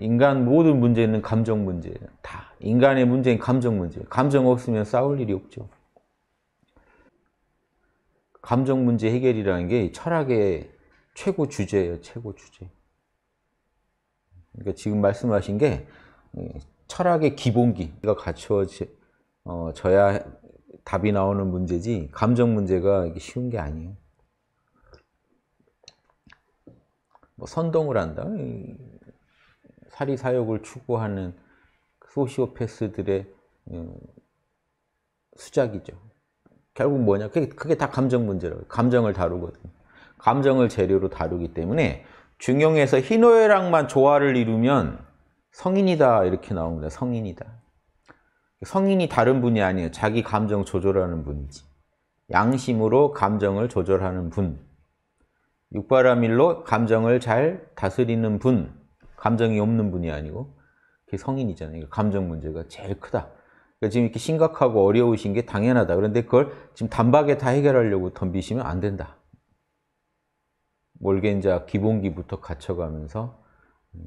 인간 모든 문제는 감정 문제 다. 인간의 문제는 감정 문제. 감정 없으면 싸울 일이 없죠. 감정 문제 해결이라는 게 철학의 최고 주제예요. 최고 주제. 그러니까 지금 말씀하신 게 철학의 기본기가 갖춰져야 어, 답이 나오는 문제지 감정 문제가 쉬운 게 아니에요. 뭐 선동을 한다. 사리 사욕을 추구하는 소시오패스들의 음, 수작이죠. 결국 뭐냐? 그게, 그게 다 감정 문제라고 감정을 다루거든요. 감정을 재료로 다루기 때문에 중용에서 희노애락만 조화를 이루면 성인이다 이렇게 나옵니다. 성인이다. 성인이 다른 분이 아니에요. 자기 감정 조절하는 분이지. 양심으로 감정을 조절하는 분. 육바라밀로 감정을 잘 다스리는 분. 감정이 없는 분이 아니고 성인이잖아요. 감정 문제가 제일 크다. 그러니까 지금 이렇게 심각하고 어려우신 게 당연하다. 그런데 그걸 지금 단박에 다 해결하려고 덤비시면 안 된다. 몰겐자 기본기부터 갖춰가면서 음,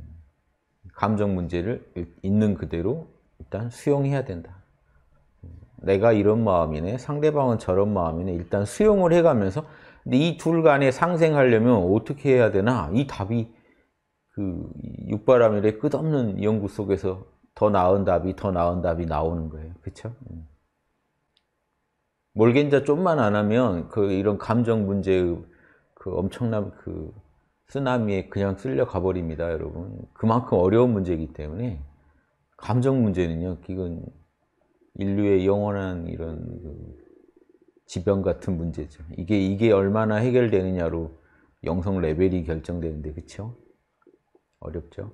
감정 문제를 있는 그대로 일단 수용해야 된다. 내가 이런 마음이네, 상대방은 저런 마음이네. 일단 수용을 해가면서 근데 이 둘 간에 상생하려면 어떻게 해야 되나? 이 답이 그 육바라밀의 끝없는 연구 속에서 더 나은 답이 더 나은 답이 나오는 거예요. 그렇죠? 몰겐자 좀만 안 하면 그 이런 감정 문제의 그 엄청난 그 쓰나미에 그냥 쓸려 가버립니다, 여러분. 그만큼 어려운 문제이기 때문에 감정 문제는요, 이건 인류의 영원한 이런 그 지병 같은 문제죠. 이게 이게 얼마나 해결되느냐로 영성 레벨이 결정되는데, 그렇죠? 어렵죠.